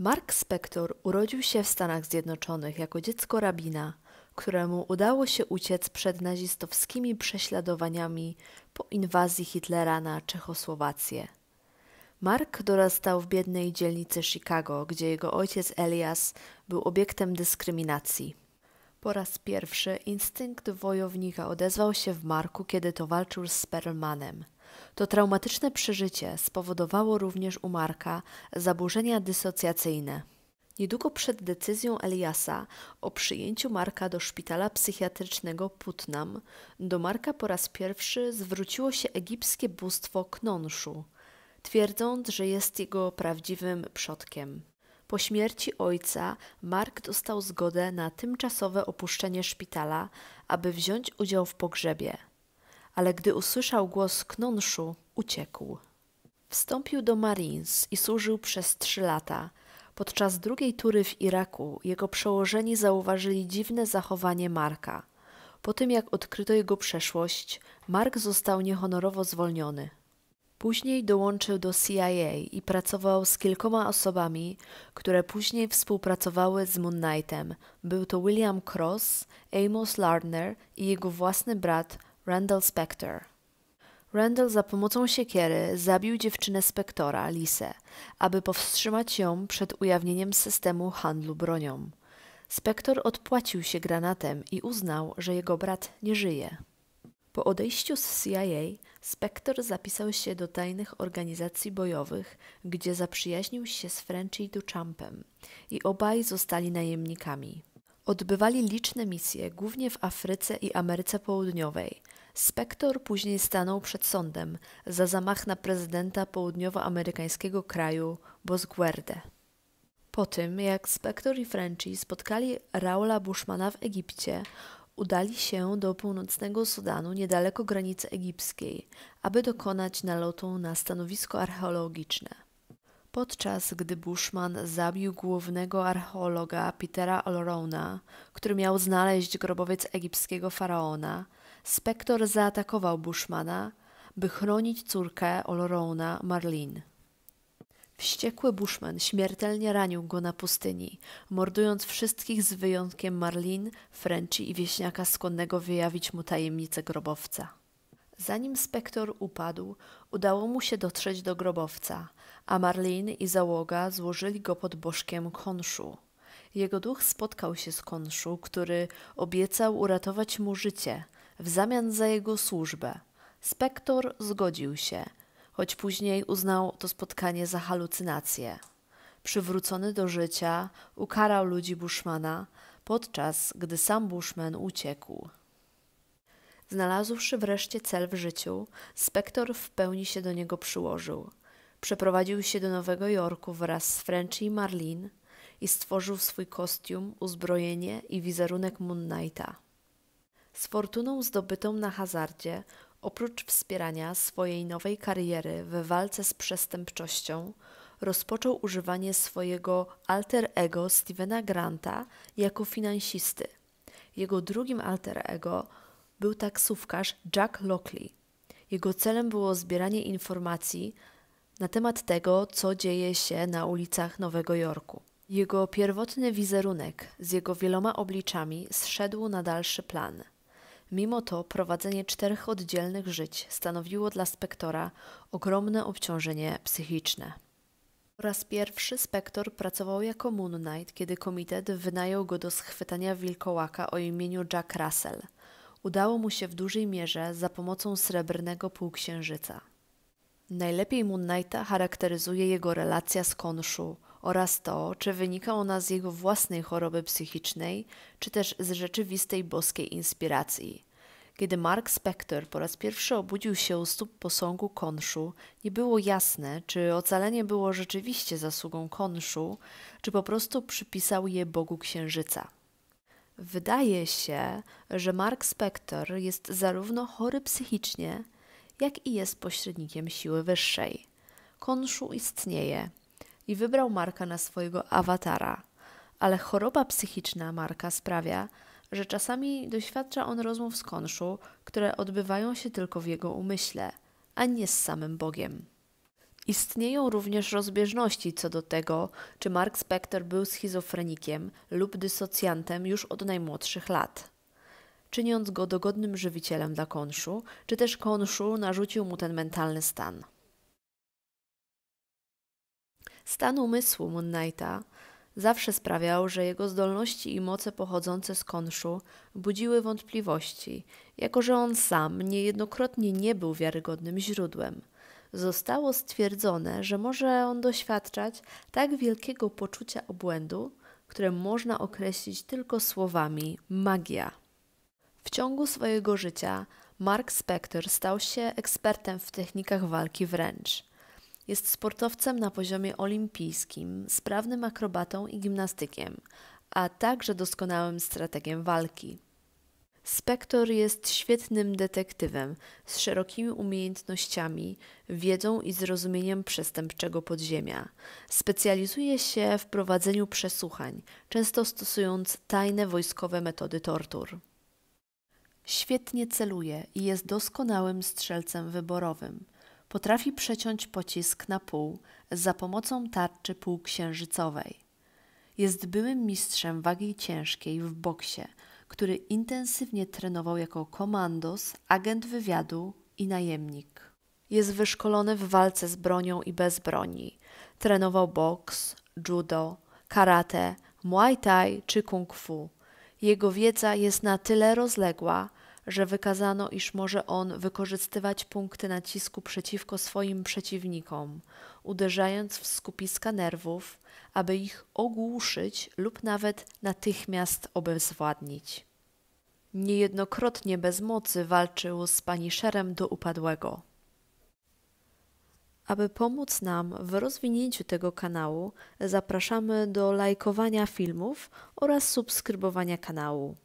Mark Spector urodził się w Stanach Zjednoczonych jako dziecko rabina, któremu udało się uciec przed nazistowskimi prześladowaniami po inwazji Hitlera na Czechosłowację. Mark dorastał w biednej dzielnicy Chicago, gdzie jego ojciec Elias był obiektem dyskryminacji. Po raz pierwszy instynkt wojownika odezwał się w Marku, kiedy to walczył z Perlmanem – to traumatyczne przeżycie spowodowało również u Marka zaburzenia dysocjacyjne. Niedługo przed decyzją Eliasa o przyjęciu Marka do szpitala psychiatrycznego Putnam, do Marka po raz pierwszy zwróciło się egipskie bóstwo Knonszu, twierdząc, że jest jego prawdziwym przodkiem. Po śmierci ojca Mark dostał zgodę na tymczasowe opuszczenie szpitala, aby wziąć udział w pogrzebie ale gdy usłyszał głos Knonszu, uciekł. Wstąpił do Marines i służył przez trzy lata. Podczas drugiej tury w Iraku jego przełożeni zauważyli dziwne zachowanie Marka. Po tym jak odkryto jego przeszłość, Mark został niehonorowo zwolniony. Później dołączył do CIA i pracował z kilkoma osobami, które później współpracowały z Moon Knightem. Był to William Cross, Amos Lardner i jego własny brat Randall Spector. Randall za pomocą siekiery zabił dziewczynę Spektora, Lisę, aby powstrzymać ją przed ujawnieniem systemu handlu bronią. Spektor odpłacił się granatem i uznał, że jego brat nie żyje. Po odejściu z CIA Spector zapisał się do tajnych organizacji bojowych, gdzie zaprzyjaźnił się z Frenchy Duchampem i obaj zostali najemnikami. Odbywali liczne misje, głównie w Afryce i Ameryce Południowej, Spektor później stanął przed sądem za zamach na prezydenta południowoamerykańskiego kraju Bosguerdę. Po tym, jak Spektor i Frenchy spotkali Raula Bushmana w Egipcie, udali się do północnego Sudanu niedaleko granicy egipskiej, aby dokonać nalotu na stanowisko archeologiczne. Podczas gdy Bushman zabił głównego archeologa Petera Olrona, który miał znaleźć grobowiec egipskiego faraona, Spektor zaatakował Bushmana, by chronić córkę Olorona Marlin. Wściekły Bushman śmiertelnie ranił go na pustyni, mordując wszystkich z wyjątkiem Marlin, Frenci i wieśniaka skłonnego wyjawić mu tajemnicę grobowca. Zanim spektor upadł, udało mu się dotrzeć do grobowca, a Marlin i załoga złożyli go pod bożkiem Konszu. Jego duch spotkał się z Konszu, który obiecał uratować mu życie – w zamian za jego służbę. Spektor zgodził się, choć później uznał to spotkanie za halucynację. Przywrócony do życia, ukarał ludzi Bushmana, podczas gdy sam Bushman uciekł. Znalazłszy wreszcie cel w życiu, Spektor w pełni się do niego przyłożył. Przeprowadził się do Nowego Jorku wraz z Frenchy i Marlin i stworzył swój kostium, uzbrojenie i wizerunek Moon Knighta. Z fortuną zdobytą na hazardzie, oprócz wspierania swojej nowej kariery w walce z przestępczością, rozpoczął używanie swojego alter ego Stevena Granta jako finansisty. Jego drugim alter ego był taksówkarz Jack Lockley. Jego celem było zbieranie informacji na temat tego, co dzieje się na ulicach Nowego Jorku. Jego pierwotny wizerunek z jego wieloma obliczami zszedł na dalszy plan – Mimo to prowadzenie czterech oddzielnych żyć stanowiło dla spektora ogromne obciążenie psychiczne. Po raz pierwszy Spektor pracował jako Moon Knight, kiedy komitet wynajął go do schwytania wilkołaka o imieniu Jack Russell. Udało mu się w dużej mierze za pomocą srebrnego półksiężyca. Najlepiej Moon Knighta charakteryzuje jego relacja z Konshu oraz to, czy wynika ona z jego własnej choroby psychicznej, czy też z rzeczywistej boskiej inspiracji. Kiedy Mark Spector po raz pierwszy obudził się u stóp posągu Konshu, nie było jasne, czy ocalenie było rzeczywiście zasługą Konshu, czy po prostu przypisał je Bogu Księżyca. Wydaje się, że Mark Spector jest zarówno chory psychicznie, jak i jest pośrednikiem siły wyższej. Konszu istnieje i wybrał Marka na swojego awatara, ale choroba psychiczna Marka sprawia, że czasami doświadcza on rozmów z Konszu, które odbywają się tylko w jego umyśle, a nie z samym Bogiem. Istnieją również rozbieżności co do tego, czy Mark Spector był schizofrenikiem lub dysocjantem już od najmłodszych lat czyniąc go dogodnym żywicielem dla konszu, czy też konszu narzucił mu ten mentalny stan. Stan umysłu Moon Knighta zawsze sprawiał, że jego zdolności i moce pochodzące z konszu budziły wątpliwości, jako że on sam niejednokrotnie nie był wiarygodnym źródłem. Zostało stwierdzone, że może on doświadczać tak wielkiego poczucia obłędu, które można określić tylko słowami magia ciągu swojego życia Mark Spector stał się ekspertem w technikach walki wręcz. Jest sportowcem na poziomie olimpijskim, sprawnym akrobatą i gimnastykiem, a także doskonałym strategiem walki. Spector jest świetnym detektywem z szerokimi umiejętnościami, wiedzą i zrozumieniem przestępczego podziemia. Specjalizuje się w prowadzeniu przesłuchań, często stosując tajne wojskowe metody tortur. Świetnie celuje i jest doskonałym strzelcem wyborowym. Potrafi przeciąć pocisk na pół za pomocą tarczy półksiężycowej. Jest byłym mistrzem wagi ciężkiej w boksie, który intensywnie trenował jako komandos, agent wywiadu i najemnik. Jest wyszkolony w walce z bronią i bez broni. Trenował boks, judo, karate, muay thai czy kung fu. Jego wiedza jest na tyle rozległa, że wykazano, iż może on wykorzystywać punkty nacisku przeciwko swoim przeciwnikom, uderzając w skupiska nerwów, aby ich ogłuszyć lub nawet natychmiast obezwładnić. Niejednokrotnie bez mocy walczył z paniszerem do upadłego. Aby pomóc nam w rozwinięciu tego kanału, zapraszamy do lajkowania filmów oraz subskrybowania kanału.